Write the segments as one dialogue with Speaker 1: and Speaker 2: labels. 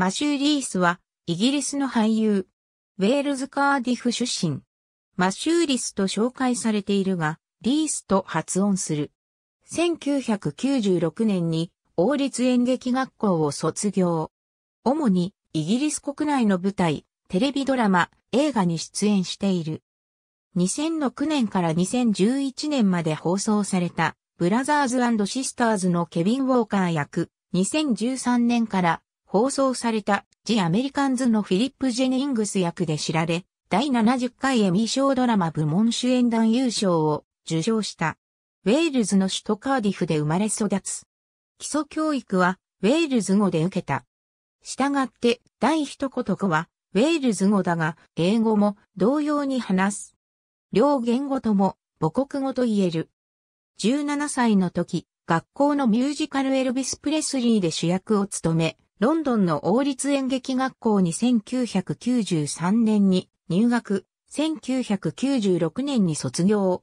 Speaker 1: マシュー・リースは、イギリスの俳優。ウェールズ・カーディフ出身。マシューリスと紹介されているが、リースと発音する。1996年に王立演劇学校を卒業。主にイギリス国内の舞台、テレビドラマ、映画に出演している。2006年から2011年まで放送された、ブラザーズシスターズのケビン・ウォーカー役、2013年から放送された、ジ・アメリカンズのフィリップ・ジェニングス役で知られ、第70回エミー賞ドラマ部門主演男優賞を受賞した。ウェールズの首都カーディフで生まれ育つ。基礎教育はウェールズ語で受けた。したがって第一言語はウェールズ語だが英語も同様に話す。両言語とも母国語と言える。17歳の時、学校のミュージカルエルビス・プレスリーで主役を務め、ロンドンの王立演劇学校に1993年に入学、1996年に卒業。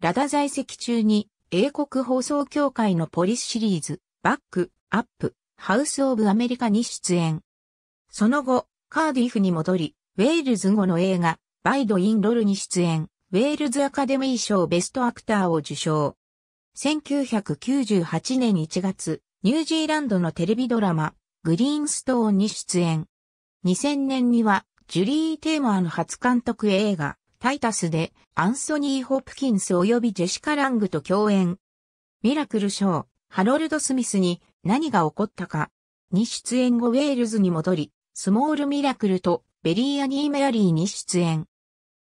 Speaker 1: ラダ在籍中に英国放送協会のポリスシリーズ、バック、アップ、ハウス・オブ・アメリカに出演。その後、カーディフに戻り、ウェールズ語の映画、バイド・イン・ロルに出演、ウェールズ・アカデミー賞ベストアクターを受賞。1998年1月、ニュージーランドのテレビドラマ、グリーンストーンに出演。2000年には、ジュリー・テーマーの初監督映画、タイタスで、アンソニー・ホプキンス及びジェシカ・ラングと共演。ミラクルショー、ハロルド・スミスに何が起こったか、に出演後ウェールズに戻り、スモール・ミラクルとベリー・アニー・メアリーに出演。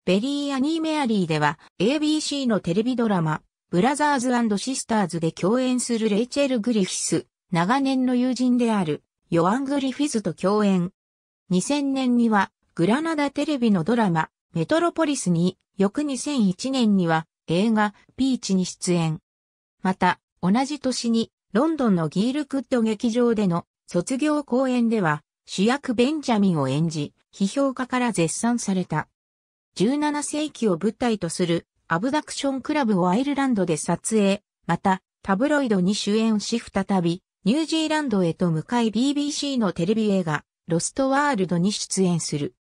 Speaker 1: ベリー・アニー・メアリーでは ABC のテレビドラマ、ブラザーズシスターズで共演するレイチェル・グリフィス、長年の友人であるヨアン・グリフィズと共演。2000年には、グラナダテレビのドラマ、メトロポリスに、翌2001年には、映画、ピーチに出演。また、同じ年に、ロンドンのギールクッド劇場での卒業公演では、主役ベンジャミンを演じ、批評家から絶賛された。17世紀を舞台とするアブダクションクラブをアイルランドで撮影、またタブロイドに主演し再びニュージーランドへと向かい BBC のテレビ映画、ロストワールドに出演する。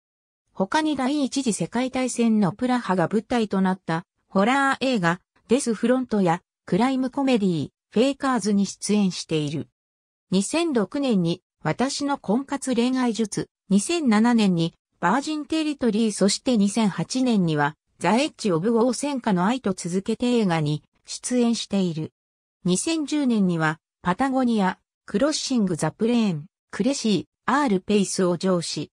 Speaker 1: 他に第一次世界大戦のプラハが舞台となったホラー映画、デスフロントやクライムコメディー、フェイカーズに出演している。2006年に私の婚活恋愛術、2007年にバージンテリトリーそして2008年にはザ・エッジ・オブ・オー戦火の愛と続けて映画に出演している。2010年にはパタゴニア、クロッシングザプレーン、クレシー、アールペイスを上司。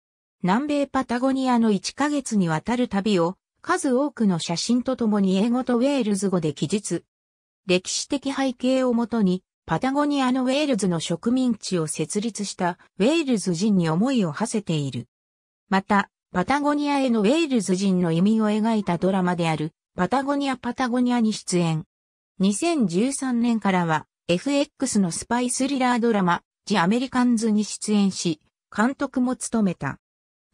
Speaker 1: 南米パタゴニアの1ヶ月にわたる旅を、数多くの写真とともに英語とウェールズ語で記述。歴史的背景をもとに、パタゴニアのウェールズの植民地を設立したウェールズ人に思いを馳せている。また、パタゴニアへのウェールズ人の移民を描いたドラマである、パタゴニア・パタゴニアに出演。2013年からは、FX のスパイスリラードラマ、ジ・アメリカンズに出演し、監督も務めた。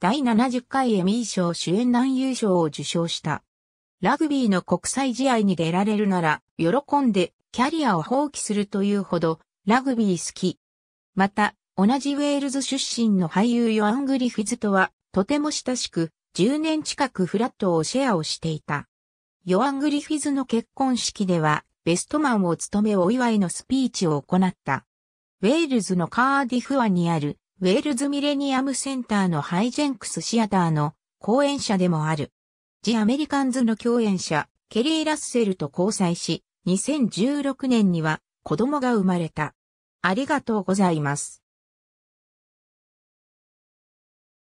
Speaker 1: 第70回エミー賞主演男優賞を受賞した。ラグビーの国際試合に出られるなら、喜んでキャリアを放棄するというほど、ラグビー好き。また、同じウェールズ出身の俳優ヨアン・グリフィズとは、とても親しく、10年近くフラットをシェアをしていた。ヨアン・グリフィズの結婚式では、ベストマンを務めお祝いのスピーチを行った。ウェールズのカーディフ湾にあるウェールズミレニアムセンターのハイジェンクスシアターの講演者でもある。ジ・アメリカンズの共演者、ケリー・ラッセルと交際し、2016年には子供が生まれた。ありがとうございます。